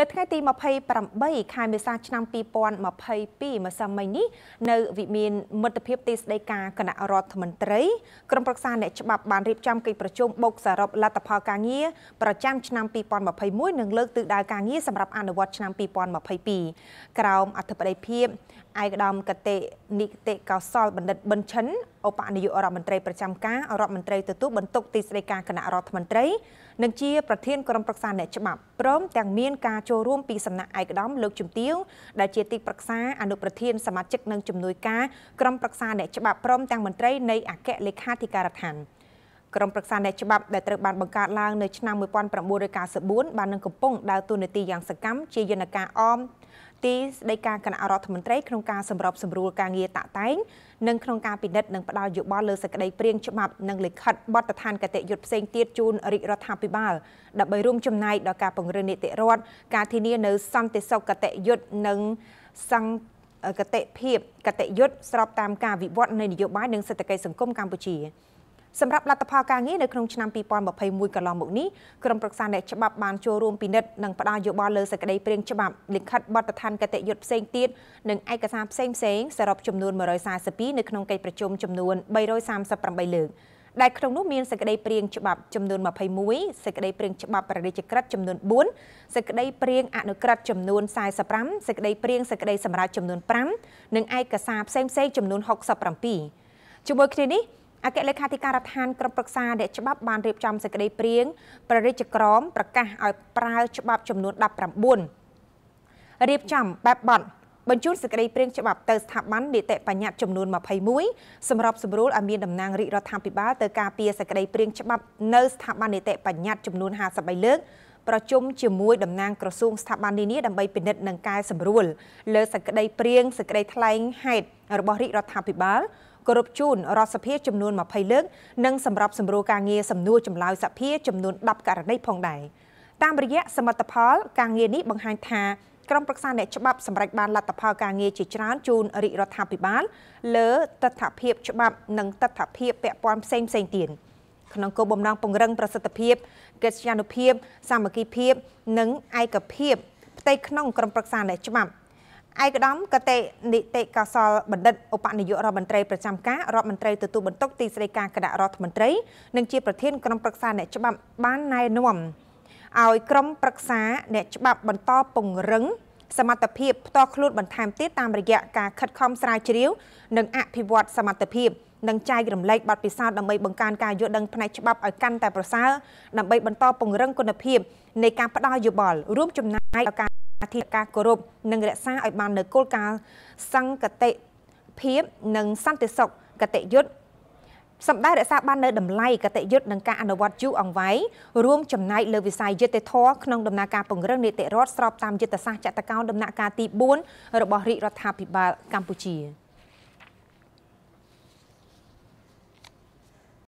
នៅថ្ងៃទី28ខែមេសាឆ្នាំ2022ម្សិលមិញនេះនៅវិមានមិត្តភាពទីស្តីការគណៈរដ្ឋមន្ត្រី ក្រុមប្រឹក្សាអ្នកច្បាប់បានរៀបចំកិច្ចប្រជុំបូកសរុបលទ្ធផលការងារប្រចាំឆ្នាំ2021និងលើកទិសដៅការងារសម្រាប់អនុវត្តឆ្នាំ2022ក្រោមអធិបតីភាពឯកឧត្តមកតេនិតិកោសលបណ្ឌិតប៊ុនឈិនឧបនាយករដ្ឋមន្ត្រីប្រចាំការរដ្ឋមន្ត្រីទទួលបន្ទុកទីស្តីការគណៈរដ្ឋមន្ត្រីនិងជាប្រធានក្រុមប្រឹក្សាអ្នកច្បាប់ព្រមទាំងមានការចូលរួមពីសំណាក់ឯកឧត្តមលោកជំទាវដែលជាទីប្រឹក្សាអនុប្រធានសមាជិកនិងជំនួយការក្រុមប្រឹក្សាអ្នកច្បាប់ព្រមទាំងមន្ត្រីនៃអគ្គលេខាធិការដ្ឋានក្រុមប្រឹក្សាអ្នកច្បាប់ដែលត្រូវបានបង្កើតឡើងនៅឆ្នាំ1994បាននឹងកំពុងដើរតួនាទីយ៉ាងសកម្មជាយន្តការអមទីស្តីការគណៈរដ្ឋមន្ត្រីក្នុងការសម្របសម្រួលការងារតាក់តែងនិងក្នុងការពិនិត្យនិងផ្តល់យោបល់លើសេចក្តីព្រៀងច្បាប់និងលិខិតបទដ្ឋានគតិយុត្តផ្សេងទៀតជូនរាជរដ្ឋាភិបាលដើម្បីរួមចំណែកដល់ការពង្រឹងនីតិរដ្ឋការធានានៅសន្តិសុខគតិយុត្តនិងសង្កតិភាពគតិយុត្តស្របតាមការវិវត្តនៃនយោបាយនិងសេដ្ឋកិច្ចសង្គមកម្ពុជាសម្រាប់លទ្ធផលការងារនៅក្នុងឆ្នាំ2021កន្លងមកនេះក្រុមប្រឹក្សាអ្នកច្បាប់បានចូលរួមពិនិត្យនិងផ្តល់យោបល់លើសេចក្តីព្រាងច្បាប់លិខិតបទដ្ឋានគតិយុត្តផ្សេងទៀតនិងឯកសារផ្សេងផ្សេងសរុបចំនួន142នៅក្នុងកិច្ចប្រជុំចំនួន338លើកដែលក្នុងនោះមានសេចក្តីព្រាងច្បាប់ចំនួន21សេចក្តីព្រាងច្បាប់ប្រតិក្រិតចំនួន4សេចក្តីព្រាងអនុក្រឹត្យចំនួន45សេចក្តីព្រាងសេចក្តីសម្រាប់ចំនួន5និងឯកសារផ្សេងៗចំនួន67ជាមួយគ្នានេះអគ្គលេខាធិការដ្ឋានក្រមប្រឹក្សាអ្នកច្បាប់បានរៀបចំសេចក្តីព្រាងប្រតិចក្រម ប្រកាសឲ្យប្រើច្បាប់ចំនួន19រៀបចំបែបបទបញ្ជូនសេចក្តីព្រាងច្បាប់ទៅស្ថាប័ននីតិបញ្ញត្តិចំនួន21សម្របសម្រួលឲ្យមានតំណាងរាជរដ្ឋាភិបាលទៅការពារសេចក្តីព្រាងច្បាប់នៅស្ថាប័ននីតិបញ្ញត្តិចំនួន53លើកប្រជុំជាមួយតំណាងក្រសួងស្ថាប័ននានាដើម្បីពិនិត្យនិងកែសម្រួលលើសេចក្តីព្រាងសេចក្តីថ្លែងហេតុរបស់រាជរដ្ឋាភិបាលគោរពជូនរដ្ឋសភាចំនួន20លើកនិងសម្រាប់សម្រួលការងារសំណួរចម្លើយសភាចំនួន10ករណីផងដែរតាមរយៈសមិទ្ធផលការងារនេះបង្ហាញថាក្រុមប្រឹក្សាអ្នកច្បាប់សម្រេចបានលទ្ធផលការងារជាច្រើនជូនរាជរដ្ឋាភិបាលលើទស្សនវិជ្ជាច្បាប់និងទស្សនវិជ្ជាពាក់ព័ន្ធផ្សេងផ្សេងទៀតក្នុងគោលបំណងពង្រឹងប្រសិទ្ធភាពកិត្យានុភាពសាមគ្គីភាព និងឯកភាពផ្ទៃក្នុងក្រុមប្រឹក្សាអ្នកច្បាប់ឯកឧត្តមកតេនិតិកសលបណ្ឌិតឧបនាយករដ្ឋមន្ត្រីប្រចាំការរដ្ឋមន្ត្រីទទួលបន្ទុកទីស្តីការគណៈរដ្ឋមន្ត្រី និងជាប្រធានក្រុមប្រឹក្សាអ្នកច្បាប់បានណែនាំឲ្យក្រុមប្រឹក្សាអ្នកច្បាប់បន្តពង្រឹងសមត្ថភាពផ្ទាល់ខ្លួនបន្ថែមទៀតតាមរយៈការខិតខំស្រាវជ្រាវ និងអភិវឌ្ឍសមត្ថភាពនិងចែករំលែកបទពិសោធន៍ដើម្បីបង្កើនការយល់ដឹងផ្នែកច្បាប់ឲ្យកាន់តែប្រសើរដើម្បីបន្តពង្រឹងគុណភាពនៃការផ្តល់យោបល់រួមចំណែកដល់ការធានការគោរពនិងរក្សាឲ្យបាននូវគោលការណ៍សង្កតិភាពនិងសន្តិសុខកតិយុត្តសម្ដែងរក្សាបាននៅតម្លៃកតិយុត្តនិងការអនុវត្តយូរអង្វែងរួមចំណែកលើវិស័យយុតិធធក្នុងដំណើរការពង្រឹងនីតិរដ្ឋស្របតាមយុទ្ធសាស្ត្រចតកោណដំណាក់កាលទី4របស់រាជរដ្ឋាភិបាលកម្ពុជា។